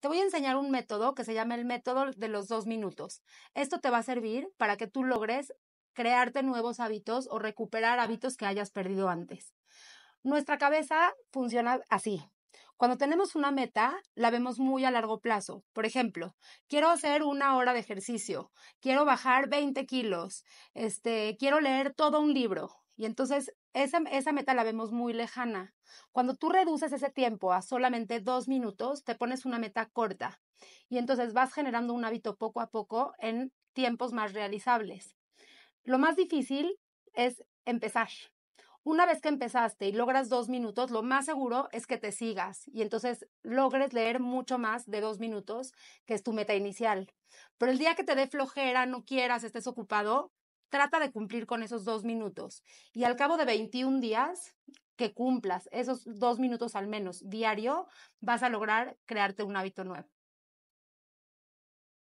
Te voy a enseñar un método que se llama el método de los dos minutos. Esto te va a servir para que tú logres crearte nuevos hábitos o recuperar hábitos que hayas perdido antes. Nuestra cabeza funciona así. Cuando tenemos una meta, la vemos muy a largo plazo. Por ejemplo, quiero hacer una hora de ejercicio, quiero bajar 20 kilos, este, quiero leer todo un libro. Y entonces esa, meta la vemos muy lejana. Cuando tú reduces ese tiempo a solamente dos minutos, te pones una meta corta y entonces vas generando un hábito poco a poco en tiempos más realizables. Lo más difícil es empezar. Una vez que empezaste y logras dos minutos, lo más seguro es que te sigas y entonces logres leer mucho más de dos minutos, que es tu meta inicial. Pero el día que te dé flojera, no quieras, estés ocupado, trata de cumplir con esos dos minutos. Y al cabo de 21 días que cumplas esos dos minutos al menos diario, vas a lograr crearte un hábito nuevo.